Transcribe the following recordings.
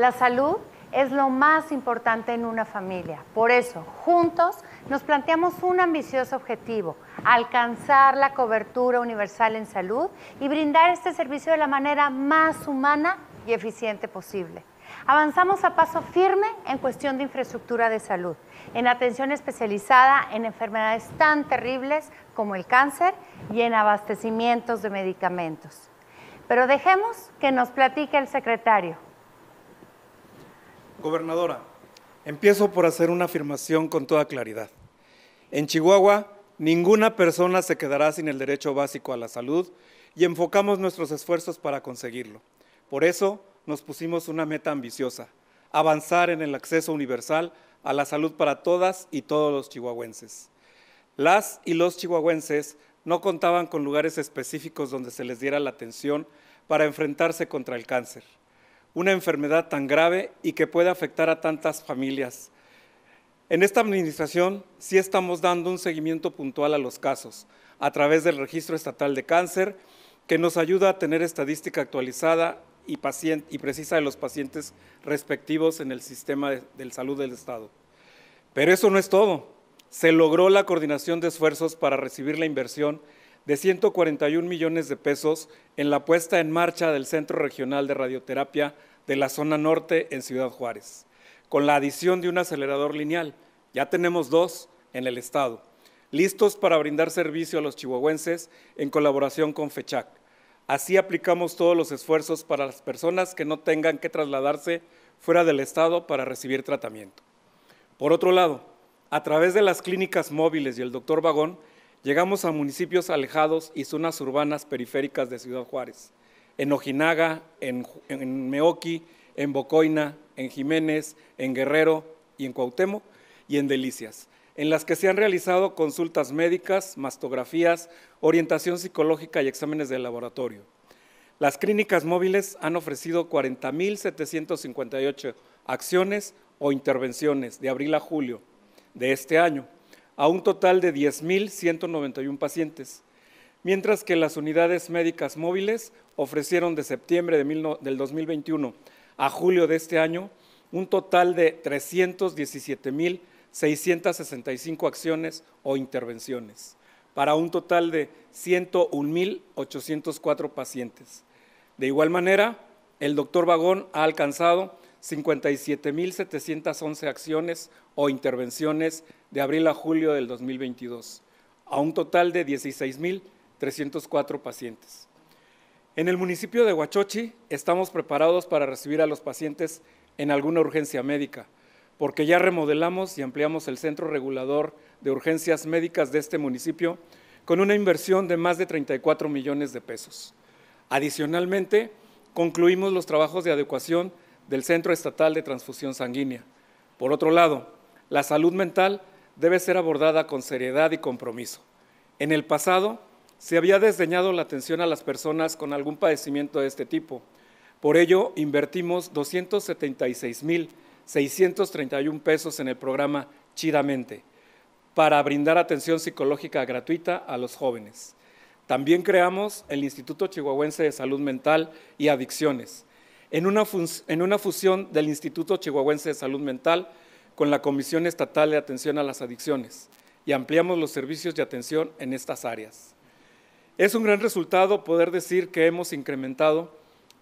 La salud es lo más importante en una familia. Por eso, juntos nos planteamos un ambicioso objetivo, alcanzar la cobertura universal en salud y brindar este servicio de la manera más humana y eficiente posible. Avanzamos a paso firme en cuestión de infraestructura de salud, en atención especializada en enfermedades tan terribles como el cáncer y en abastecimientos de medicamentos. Pero dejemos que nos platique el secretario, Gobernadora, empiezo por hacer una afirmación con toda claridad. En Chihuahua, ninguna persona se quedará sin el derecho básico a la salud y enfocamos nuestros esfuerzos para conseguirlo. Por eso nos pusimos una meta ambiciosa, avanzar en el acceso universal a la salud para todas y todos los chihuahuenses. Las y los chihuahuenses no contaban con lugares específicos donde se les diera la atención para enfrentarse contra el cáncer una enfermedad tan grave y que puede afectar a tantas familias. En esta administración sí estamos dando un seguimiento puntual a los casos a través del Registro Estatal de Cáncer, que nos ayuda a tener estadística actualizada y, paciente, y precisa de los pacientes respectivos en el sistema de, de salud del Estado. Pero eso no es todo. Se logró la coordinación de esfuerzos para recibir la inversión de 141 millones de pesos en la puesta en marcha del Centro Regional de Radioterapia de la zona norte en Ciudad Juárez, con la adición de un acelerador lineal. Ya tenemos dos en el estado, listos para brindar servicio a los chihuahuenses en colaboración con FECHAC. Así aplicamos todos los esfuerzos para las personas que no tengan que trasladarse fuera del estado para recibir tratamiento. Por otro lado, a través de las clínicas móviles y el doctor Vagón, Llegamos a municipios alejados y zonas urbanas periféricas de Ciudad Juárez, en Ojinaga, en, en Meoqui, en Bocoina, en Jiménez, en Guerrero y en Cuauhtémoc y en Delicias, en las que se han realizado consultas médicas, mastografías, orientación psicológica y exámenes de laboratorio. Las clínicas móviles han ofrecido 40.758 acciones o intervenciones de abril a julio de este año a un total de 10.191 pacientes, mientras que las unidades médicas móviles ofrecieron de septiembre de del 2021 a julio de este año un total de 317.665 acciones o intervenciones, para un total de 101.804 pacientes. De igual manera, el doctor Vagón ha alcanzado 57.711 acciones o intervenciones de abril a julio del 2022, a un total de 16.304 pacientes. En el municipio de Huachochi estamos preparados para recibir a los pacientes en alguna urgencia médica, porque ya remodelamos y ampliamos el Centro Regulador de Urgencias Médicas de este municipio con una inversión de más de 34 millones de pesos. Adicionalmente, concluimos los trabajos de adecuación del Centro Estatal de Transfusión Sanguínea. Por otro lado, la salud mental debe ser abordada con seriedad y compromiso. En el pasado se había desdeñado la atención a las personas con algún padecimiento de este tipo. Por ello, invertimos 276.631 pesos en el programa Chidamente para brindar atención psicológica gratuita a los jóvenes. También creamos el Instituto Chihuahuense de Salud Mental y Adicciones, en una, en una fusión del Instituto Chihuahuense de Salud Mental con la Comisión Estatal de Atención a las Adicciones y ampliamos los servicios de atención en estas áreas. Es un gran resultado poder decir que hemos incrementado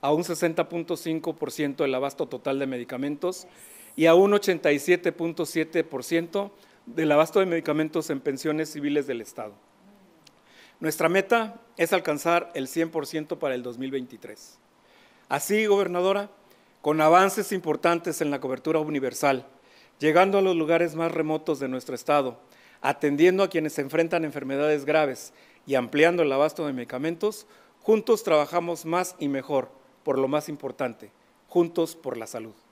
a un 60.5% el abasto total de medicamentos y a un 87.7% del abasto de medicamentos en pensiones civiles del Estado. Nuestra meta es alcanzar el 100% para el 2023. Así, gobernadora, con avances importantes en la cobertura universal, llegando a los lugares más remotos de nuestro estado, atendiendo a quienes se enfrentan enfermedades graves y ampliando el abasto de medicamentos, juntos trabajamos más y mejor por lo más importante, juntos por la salud.